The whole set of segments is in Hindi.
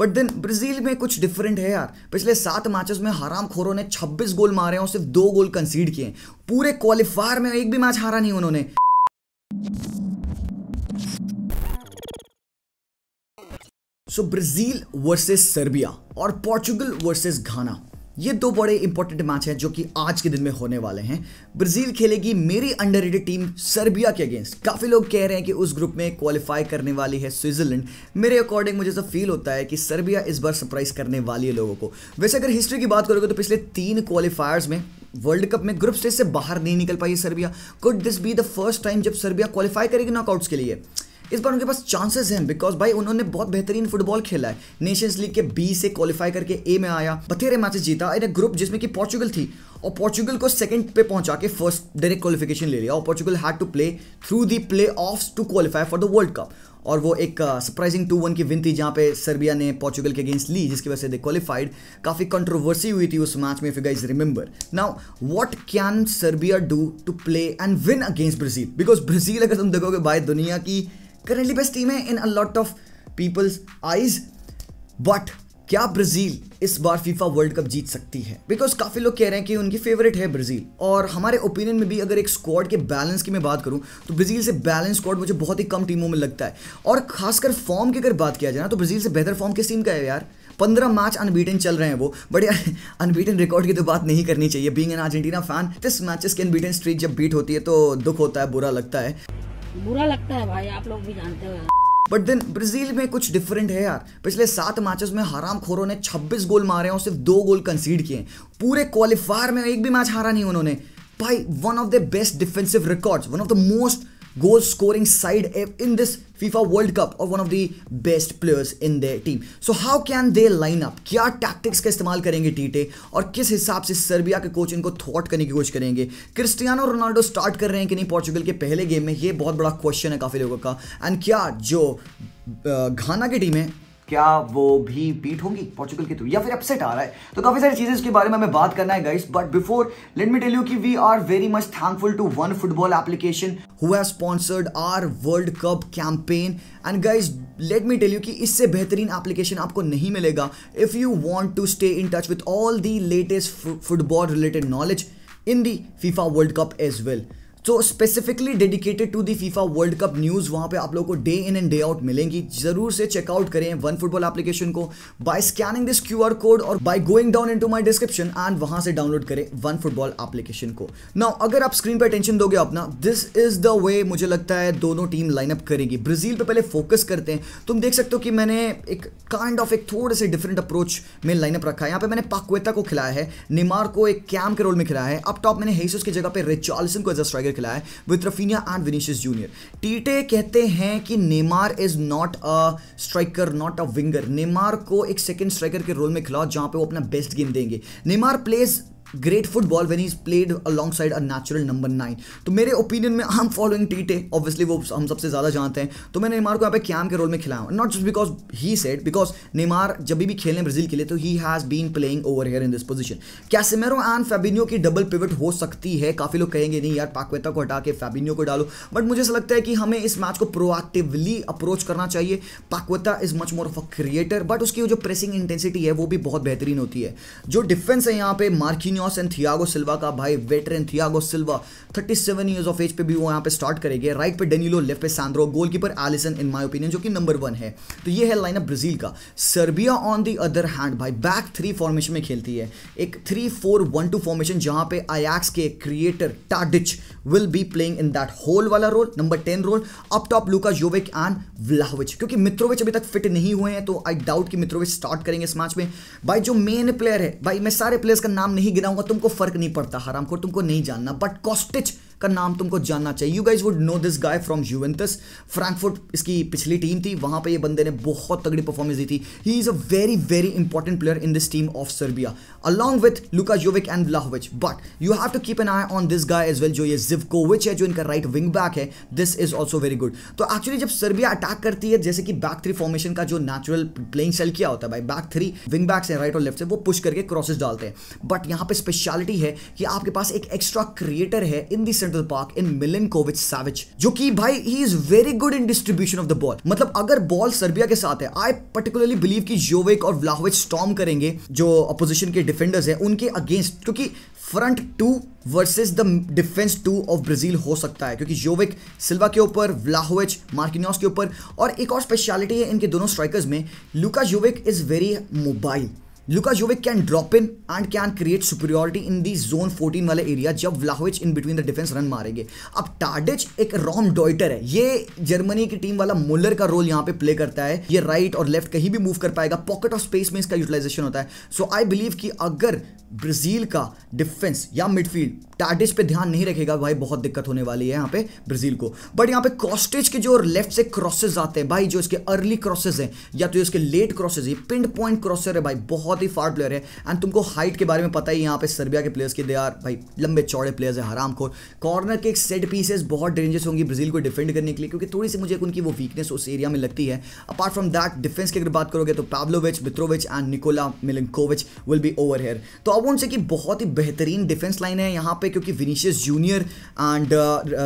बट देन ब्राजील में कुछ डिफरेंट है यार पिछले सात मैचेस में हराम खोरों ने 26 गोल मारे हैं और सिर्फ दो गोल कंसीड किए पूरे क्वालिफायर में एक भी मैच हारा नहीं उन्होंने सो ब्राजील वर्सेस सर्बिया और पोर्चुगल वर्सेस घाना ये दो बड़े इंपॉर्टेंट मैच हैं जो कि आज के दिन में होने वाले हैं ब्राज़ील खेलेगी मेरी अंडर टीम सर्बिया के अगेंस्ट काफ़ी लोग कह रहे हैं कि उस ग्रुप में क्वालिफाई करने वाली है स्विट्ज़रलैंड मेरे अकॉर्डिंग मुझे ऐसा तो फील होता है कि सर्बिया इस बार सरप्राइज़ करने वाली है लोगों को वैसे अगर हिस्ट्री की बात करोगे तो पिछले तीन क्वालिफायर्स में वर्ल्ड कप में ग्रुप स्टेज से बाहर नहीं निकल पाई है Serbia could this be the first time जब सर्बिया क्वालिफाई करेगी नॉकआउट्स के लिए इस बार उनके पास चांसेस हैं बिकॉज भाई उन्होंने बहुत बेहतरीन फुटबॉल खेला है नेशंस लीग के बी से क्वालिफाई करके ए में आया बथेरे मैचेस जीता इन ग्रुप जिसमें कि पोर्चुगल थी और पोर्चुगल को सेकंड पे पहुंचा के फर्स्ट डायरेक्ट क्वालिफिकेशन ले लिया और Portugal had to play through the play off to qualify for the world cup और वो एक सरप्राइजिंग टू वन की विन थी जहाँ पे सर्बिया ने पोर्चुगल के अगेंस्ट ली जिसकी वजह से दे क्वालिफाइड काफ़ी कंट्रोवर्सी हुई थी उस मैच में if you guys remember now what can Serbia do to play and win against Brazil because Brazil अगर तुम देखोगे भाई दुनिया की करेंटली बेस्ट टीम है in a lot of people's eyes but क्या ब्राज़ील इस बार फीफा वर्ल्ड कप जीत सकती है बिकॉज काफ़ी लोग कह रहे हैं कि उनकी फेवरेट है ब्राज़ील और हमारे ओपिनियन में भी अगर एक स्क्वाड के बैलेंस की मैं बात करूं तो ब्राज़ील से बैलेंस स्क्वाड मुझे बहुत ही कम टीमों में लगता है और खासकर फॉर्म की अगर बात किया जाए ना तो ब्राज़ील से बेहतर फॉर्म किस टीम का है यार पंद्रह मैच अनबीटन चल रहे हैं वो बट अनबीटन रिकॉर्ड की तो बात नहीं करनी चाहिए being an Argentina fan this matches के अनबीटन स्ट्रीट जब बीट होती है तो दुख होता है बुरा लगता है बुरा लगता है भाई आप लोग भी जानते हो बट देन ब्राजील में कुछ डिफरेंट है यार पिछले सात मैचेस में हराम खोरों ने 26 गोल मारे और सिर्फ दो गोल कंसीड किए पूरे क्वालिफायर में एक भी मैच हारा नहीं उन्होंने भाई one of the best defensive records one of the most goal scoring side eh, in this FIFA World Cup और one of the best players in the team so how can they line up क्या टैक्टिक्स का इस्तेमाल करेंगे टीटे और किस हिसाब से सर्बिया के कोच इनको थॉट करने की कोशिश करेंगे क्रिस्टियानो रोनाल्डो स्टार्ट कर रहे हैं कि नहीं पोर्चुगल के पहले गेम में ये बहुत बड़ा क्वेश्चन है काफ़ी लोगों का एंड क्या जो घाना की टीम है क्या वो भी बीट होंगी पोर्चुगल के थ्रू या फिर अपसेट आ रहा है तो काफ़ी सारी चीज़ें इसके बारे में हमें बात करना है guys but before let me tell you कि we are very much thankful to one football application who has sponsored our world cup campaign and guys let me tell you कि इससे बेहतरीन एप्लीकेशन आपको नहीं मिलेगा if you want to stay in touch with all the latest football related knowledge in the FIFA world cup as well so specifically dedicated to the FIFA world cup news वहां पे आप लोगों को day in and day out मिलेंगी जरूर से चेकआउट करें वन फुटबॉल एप्लीकेशन को by scanning this Q R code और by going down into my description and वहां से डाउनलोड करें वन फुटबॉल एप्लीकेशन को ना अगर आप स्क्रीन पर टेंशन दोगे अपना दिस इज द वे मुझे लगता है दोनों टीम लाइनअप करेगी ब्राजील पर पहले फोकस करते हैं तुम देख सकते हो कि मैंने एक काइंड ऑफ एक थोड़े से डिफरेंट अप्रोच में लाइनअप रखा है यहाँ पे मैंने पाक्वेता को खिलाया है निमार को एक कैम के रोल में खिलाया है अब टॉप मैंने हेसस की जगह पे रिचॉलिसन को एज अ स्ट्राइकर खिलाया with Raphinha and Vinicius junior Tite कहते हैं कि Neymar is not a striker not a winger Neymar को एक सेकेंड स्ट्राइकर के रोल में खिलाओ जहां पे वो अपना बेस्ट गेम देंगे Neymar plays football when is played alongside a natural number nine तो मेरे ओपिनियन में हम फॉलोइंग टीटे ऑब्वियसली वो हम सबसे ज़्यादा जानते हैं तो मैंने नेमार को यहाँ पे कैम के रोल में खिलाया not just because he set because Neymar जब भी खेलें ब्राजील के लिए तो he has been playing over here in this position क्या सिमेरो एंड फेबिनियो की डबल पिवट हो सकती है काफ़ी लोग कहेंगे नहीं यार पाकवेता को हटा के फेबिनियो को डालो बट मुझे ऐसा लगता है कि हमें इस मैच को प्रोएक्टिवली अप्रोच करना चाहिए Paqueta is much more of a creator but उसकी जो प्रेसिंग इंटेंसिटी है वो भी बहुत बेहतरीन होती है जो डिफेंस है यहाँ पे मार्किन मार्किनियोस एंड थियागो सिल्वा का भाई veteran Thiago Silva 37 seven years of age पे भी वो यहाँ पे स्टार्ट करेंगे राइट पे डेनिलो लेफ्ट पे Sandro goalkeeper Alisson in my opinion जो कि नंबर वन है तो ये है लाइनअप ब्राजील का Serbia on the other hand भाई बैक थ्री फॉर्मेशन में खेलती है एक three four one two formation जहाँ पे आयाक्स के creator Tadic will be playing in that hole वाला role number ten role up top Luka Jovic and व्लाहविच क्योंकि मित्रोविच अभी तक फिट नहीं हुए हैं तो आई डाउट कि मित्रोविच स्टार्ट करेंगे इस मैच में भाई जो मेन प्लेयर है भाई मैं सारे प्लेयर्स का नाम नहीं गिना जाऊंगा तुमको फर्क नहीं पड़ता हराम खोर तुमको नहीं जानना बट कॉस्टिच का नाम तुमको जानना चाहिए you guys would know this guy from Juventus Frankfurt इसकी पिछली टीम थी वहां पर ये बंदे ने बहुत तगड़ी परफॉर्मेंस दी थी he is a very very important player in this team of Serbia along with Luka Jovic and Vlahovic but you have to keep an eye on this guy as well जो ये जिवकोविच है जो इनका राइट विंग बैक है this is also very good तो एक्चुअली जब सर्बिया अटैक करती है जैसे कि बैक थ्री फॉर्मेशन का जो नेचुरल प्लेइंग स्टाइल किया होता है भाई बैक थ्री विंग बैक से राइट और लेफ्ट से वो पुश करके क्रॉसेस डालते हैं बट यहाँ पे स्पेशलिटी है कि आपके पास एक एक्स्ट्रा क्रिएटर है इन दी सेंट्रल पार्क इन मिलन कोविच सैविच जो कि भाई he is very good in distribution of the ball मतलब अगर बॉल सर्बिया के साथ है आई पर्टिकुलरली बिलीव कि जोविक और व्लाहोविच स्टॉम करेंगे जो अपोजिशन के डिफेंडर्स हैं उनके अगेंस्ट क्योंकि front two versus the defence two of Brazil हो सकता है क्योंकि जोविक सिल्वा के ऊपर व्लाहोविच मार्किनोस के ऊपर और एक और स्पेशलिटी है इनके दोनों स्ट्राइकर्स में Luka Jovic is very mobile Luka Jovic can drop in and can create superiority in the zone 14 वाले एरिया जब Vlahovic in between the defence run मारेंगे अब टाडिच एक रॉम डॉइटर है ये जर्मनी की टीम वाला मुलर का रोल यहाँ पे प्ले करता है ये राइट और लेफ्ट कहीं भी मूव कर पाएगा पॉकेट ऑफ स्पेस में इसका यूटिलाइजेशन होता है सो आई बिलीव कि अगर ब्राज़ील का डिफेंस या मिडफील्ड टाडिश पे ध्यान नहीं रखेगा भाई बहुत दिक्कत होने वाली है यहाँ पे ब्राज़ील को बट यहाँ पे कॉस्टेज के जो लेफ्ट से क्रॉसेज आते हैं भाई जो इसके अर्ली क्रॉसेज हैं या तो इसके लेट क्रॉसेज ये पिंड पॉइंट क्रॉसर है भाई बहुत बहुत ही फार प्लेयर है एंड तुमको हाइट के बारे में पता ही यहाँ पे सर्बिया के प्लेयर्स के दे आर भाई लंबे चौड़े प्लेयर्स है हराम खोर कॉर्नर के एक सेट पीसेस बहुत डेंजरस होंगी ब्राजील को डिफेंड करने के लिए क्योंकि थोड़ी सी मुझे उनकी वो वीकनेस उस एरिया में लगती है अपार्ट फ्रॉम दैट डिफेंस की अगर बात करोगे तो Pavlovic Mitrovic and Nikola Milinkovic will be over here तो अब उनसे कि बहुत ही बेहतरीन डिफेंस लाइन है यहाँ पे क्योंकि Vinicius junior and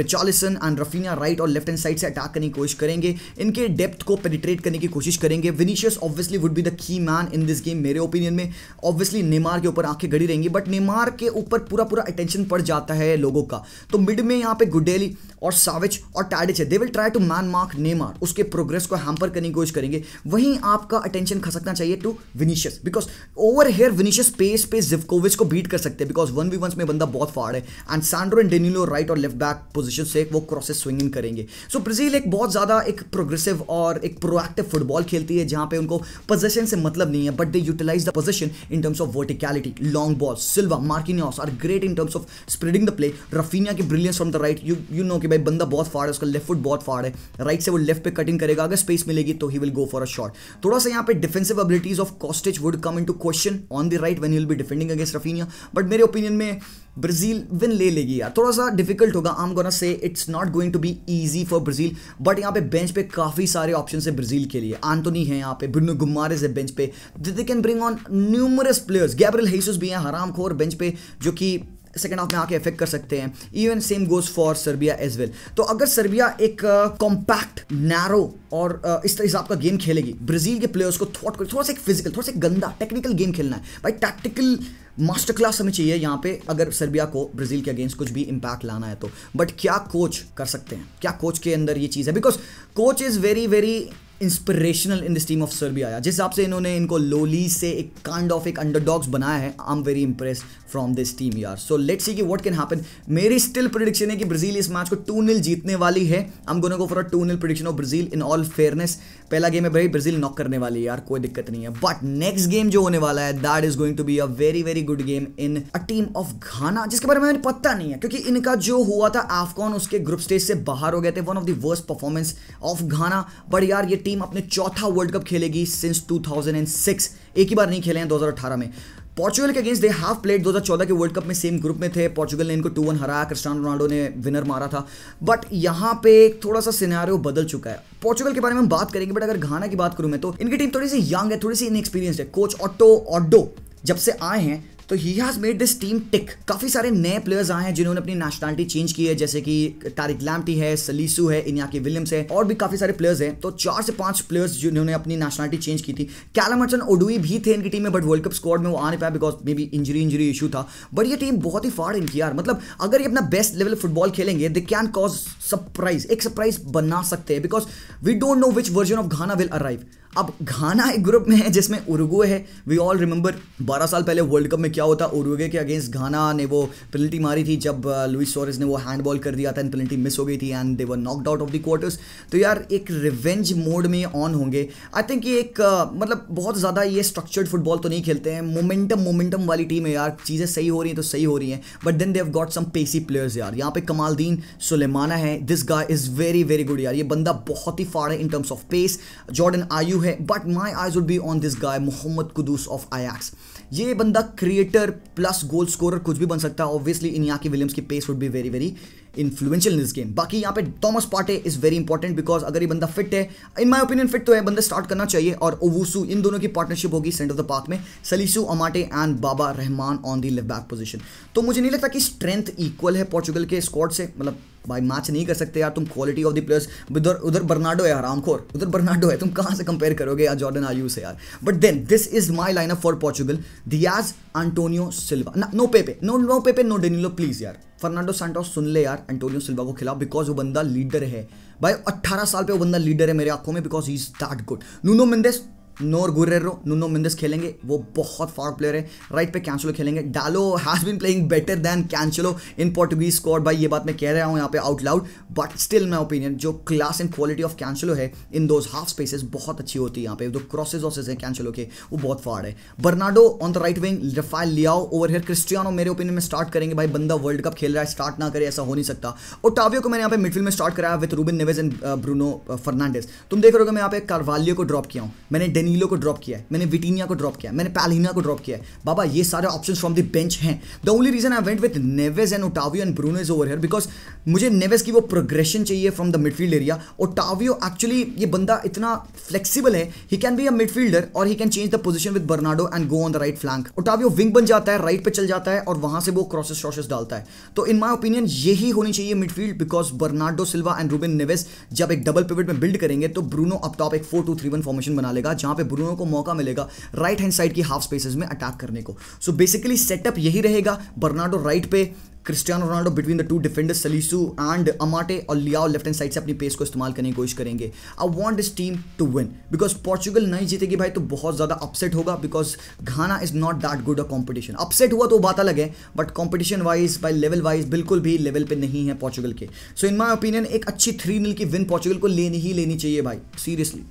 Richarlison and Raphinha right और लेफ्ट हैंड साइड से अटैक करने की कोशिश करेंगे इनके डेप्थ को पेनिट्रेट करने की कोशिश करेंगे Vinicius obviously would be the key man in this game मेरे ओपिनियन में ऑब्वियसली नेमार के ऊपर आंखें गड़ी रहेंगी बट नेमार के ऊपर पूरा पूरा अटेंशन पड़ जाता है लोगों का तो मिड में यहाँ पे गुडेली और साविच और टैडिच है they will try to man mark Neymar उसके प्रोग्रेस को हैम्पर करने की कोशिश करेंगे वहीं आपका अटेंशन खसकना चाहिए to Vinicius because over here Vinicius pace पे जिवकोविच को बीट कर सकते हैं बिकॉज वन वी वंस में बंदा बहुत फाड़ है and Sandro and Danilo right और लेफ्ट बैक पोजिशन से वो क्रॉसेस स्विंग इन करेंगे सो so, ब्राजील एक बहुत ज़्यादा एक प्रोग्रेसिव और एक प्रोएक्टिव फुटबॉल खेलती है जहां पे उनको पोजेशन से मतलब नहीं है but they utilise the position in terms of verticality. Long balls. Silva, Marquinhos are great in terms of spreading the play. Rafinha की brilliance from the right you you know कि भाई बंदा बहुत फाड़ है उसका लेफ्ट फुट बहुत फाड़ है राइट से वो लेफ्ट पे कटिंग करेगा अगर स्पेस मिलेगी तो he will go for a shot थोड़ा सा यहाँ पे defensive abilities of Kostic's would come in to question on the right when you will be defending against Raphinha but मेरे ओपिनियन में ब्राज़ील विन ले लेगी यार थोड़ा सा डिफिकल्ट होगा I'm gonna say it's not going to be easy for Brazil but यहाँ पे बेंच पे काफ़ी सारे ऑप्शन है ब्राज़ील के लिए आंतोनी है यहाँ पे ब्रुनो गुमारेज है बेंच पे they can bring on numerous players Gabriel Jesus भी हैं हराम खोर बेंच पे जो कि सेकेंड हाफ में आके इफेक्ट कर सकते हैं even same goes for Serbia as well तो अगर सर्बिया एक कॉम्पैक्ट uh, नैरो और uh, इस हिसाब का गेम खेलेगी ब्राजील के प्लेयर्स को थॉट कर थोड़ा सा एक फिजिकल थोड़ा सा एक गंदा टेक्निकल गेम खेलना है भाई टैक्टिकल मास्टर क्लास हमें चाहिए यहाँ पे अगर सर्बिया को ब्राजील के अगेंस्ट कुछ भी इम्पैक्ट लाना है तो बट क्या कोच कर सकते हैं क्या कोच के अंदर ये चीज़ है because coach is very very inspirational in this team of Serbia आया जिस हिसाब से इन्होंने इनको लोली से एक काइंड ऑफ एक अंडरडॉग्स बनाया है I am very impress from this team यार सो लेट सी की व्हाट कैन हैपन मेरी स्टिल प्रोडिक्शन है कि ब्राजील इस मैच को टू नील जीतने वाली है I'm am go for a two nil prediction of Brazil in all fairness पहला गेम है भाई ब्राजील नॉक करने वाली है यार कोई दिक्कत नहीं है बट नेक्स्ट गेम जो होने वाला है that is going to be a very very good game in a team of Ghana जिसके बारे में पता नहीं है क्योंकि इनका जो हुआ था एफकॉन उसके ग्रुप स्टेज से बाहर हो गए थे one of the worst performance of Ghana but यार ये टीम अपने चौथा वर्ल्ड कप खेलेगी सिंस 2006 एक ही बार नहीं खेले हैं 2018 में पोर्चुगल के अगेंस्ट दे हाफ प्लेट 2014 के वर्ल्ड कप में सेम ग्रुप में थे पोर्चुगल ने इनको टू वन हराया क्रिस्टान रोनाल्डो ने विनर मारा था बट यहाँ पे थोड़ा सा सिनेरियो बदल चुका है पोर्चुगल के बारे में हम बात करेंगे बट अगर घाना की बात करूँ मैं तो इनकी टीम थोड़ी सी यंग है थोड़ी सी इनएक्सपीरियंस है कोच ऑटो ऑडो जब से आए हैं तो he has made this team tick काफ़ी सारे नए प्लेयर्स आए हैं जिन्होंने अपनी नेशनैलिटी चेंज की है जैसे कि तारिक लैम्टी है सलीसू है इनिया की विलियम्स है और भी काफ़ी सारे प्लेयर्स हैं तो चार से पांच प्लेयर्स जिन्होंने अपनी नेशनलिटी चेंज की थी कैलामर्चन ओडुई भी थे इनकी टीम में बट वर्ल्ड कप स्क्वाड में वो आने पाया because may be injury injury issue था बट ये टीम बहुत ही फाड़ इनकी यार मतलब अगर ये अपना बेस्ट लेवल फुटबॉल खेलेंगे दे कैन कॉज सरप्राइज एक सरप्राइज बना सकते हैं because we don't know which version of Ghana will arrive अब घाना एक ग्रुप में है जिसमें उरुग्वे है वी ऑल रिमेंबर 12 साल पहले वर्ल्ड कप में क्या होता उरुग्वे के अगेंस्ट घाना ने वो पेनल्टी मारी थी जब लुइस uh, सोरेस ने वो हैंडबॉल कर दिया था एंड पेनल्टी मिस हो गई थी and they were knocked out of the quarters तो यार एक रिवेंज मोड में ऑन होंगे आई थिंक ये एक uh, मतलब बहुत ज़्यादा ये स्ट्रक्चर्ड फुटबॉल तो नहीं खेलते हैं मोमेंटम मोमेंटम वाली टीम है यार चीज़ें सही हो रही हैं तो सही हो रही हैं but then they've got some pacy players यार यहाँ पे कमालदीन सुलेमाना है this guy is very very good यार ये बंदा बहुत ही फाड़ है in terms of pace Jordan Ayew है but my eyes would be on this guy Mohammed Kudus of Ajax ये बंदा क्रिएटर प्लस गोल स्कोरर कुछ भी बन सकता है ऑब्वियसली इन इनियाकी विलियम्स की pace would be very very influential in this game बाकी यहाँ पे Thomas Partey is very important because अगर ये बंदा फिट है इन माई ओपिनियन फिट तो है बंदा स्टार्ट करना चाहिए और ओवूसू इन दोनों की पार्टनरशिप होगी सेंटर ऑफ द पाथ में Salisu Amartey and Baba Rahman on the left back position तो मुझे नहीं लगता कि स्ट्रेंथ इक्वल है पोर्चुगल के स्क्वाड से मतलब भाई मैच नहीं कर सकते यार तुम क्वालिटी ऑफ द प्लेयर्स उधर उधर बर्नाडो है आरामखोर उधर बर्नाडो है तुम कहाँ से कंपेयर करोगे यार जॉर्डन आयू से यार but then this is my line up for Portugal Dias Antonio Silva no Pepe no no Pepe no Danilo please यार फर्नांडो सेंटो सुन ले यार एंटोनियो सिल्वा को खिलाफ बिकॉज वो बंदा लीडर है भाई 18 साल पे वो बंदा लीडर है मेरे आंखों में because he is that good Nuno Mendes nor Guerreiro Nuno Mendes खेलेंगे वो बहुत फॉर्म प्लेयर है राइट पे कैंसलो खेलेंगे Dalot has been playing better than Cancelo in Portuguese squad भाई ये बात मैं कह रहा हूँ यहाँ पे out loud but still my opinion जो class and quality of Cancelo है इन दोज हाफ स्पेसेस बहुत अच्छी होती है यहाँ पे जो क्रॉसेज वॉसेज हैं कैंसलो के वो बहुत फाड़ है Bernardo on the right wing Rafael Leao over here Cristiano मेरे ओपिनियन में स्टार्ट करेंगे भाई बंदा वर्ल्ड कप खेल रहा है स्टार्ट ना करे ऐसा हो नहीं सकता और टावियो को मैंने यहाँ पे मिडफील्ड में स्टार्ट कराया with Ruben Neves and Bruno Fernandes तुम देख रहे हो मैं यहाँ पे कार्वालियो को ड्रॉप किया हूँ मैंने डेनिलो को ड्रॉप किया है मैंने विटिनिया को ड्रॉप किया मैंने पैलिना को ड्रॉप किया है बाबा ये सारे ऑप्शन फ्रॉम द बेंच हैं the only reason I went with Neves and Otavio and Bruno is over here because मुझे नेवेज की वो प्रोग्रेशन चाहिए from the midfield area Otavio actually ये बंदा इतना फ्लेक्सिबल है he can be a midfielder और he can change the position with Bernardo and go on the right flank Otavio wing बन जाता है राइट पर चल जाता है और वहां से वो क्रॉसेस शॉसेस डालता है तो इन माई ओपिनियन यही होनी चाहिए midfield because Bernardo Silva and Ruben Neves जब एक डबल पिवट में बिल्ड करेंगे तो ब्रूनो अपटॉप एक four two three one formation बना लेगा जहां जहाँ पे ब्रूनो को मौका मिलेगा राइट हैंड साइड की हाफ स्पेसेस में अटैक करने को सो बेसिकली सेटअप यही रहेगा बर्नाडो राइट पे Cristiano Ronaldo between the two defenders Salisu and Amartey और लियाओ लेफ्ट हैंड साइड से अपनी पेस को इस्तेमाल करने की कोशिश करेंगे I want this team to win because Portugal नहीं जीतेगी भाई तो बहुत ज़्यादा अपसेट होगा because Ghana is not that good a competition upset हुआ तो बात अलग है but competition wise by level wise बिल्कुल भी लेवल पर नहीं है पॉर्चुगल के सो इन माई ओपिनियन एक अच्छी थ्री मिल की विन पॉर्चुगल को लेनी ही लेनी चाहिए भाई सीरियसली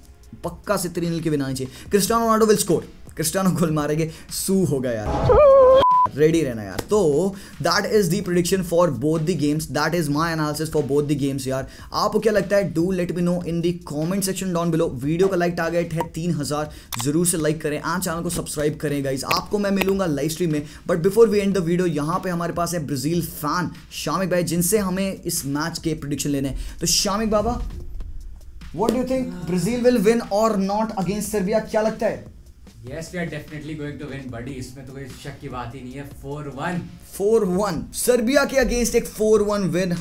पक्का से त्रिनल के बिना चाहिए Cristiano Ronaldo will score Cristiano goal मारेंगे सू हो गया यार रेडी रहना यार तो that is the prediction for both the games that is my analysis for both the games यार आपको क्या लगता है do let me know in the comment section down below video का लाइक टारगेट है तीन हजार जरूर से लाइक करें एंड चैनल को सब्सक्राइब करें गाइज आपको मैं मिलूंगा लाइव स्ट्रीम में but before we end the video यहां पे हमारे पास है ब्राजील फैन शामिक भाई जिनसे हमें इस मैच के प्रोडिक्शन लेने हैं तो शामिक बाबा What do you think Brazil will win or not against Serbia? क्या लगता है? Yes, we are definitely going to win, buddy. इसमें तो कोई शक की बात ही नहीं है. Four one. Four one. Serbia के against एक four one win.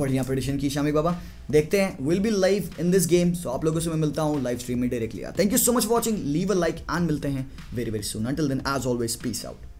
बढ़िया प्रडिशन की शामिक बाबा देखते हैं will be live in this game so आप लोगों से मैं मिलता हूँ लाइव स्ट्रीम में directly thank you so much watching leave a like and मिलते हैं very very soon until then as always peace out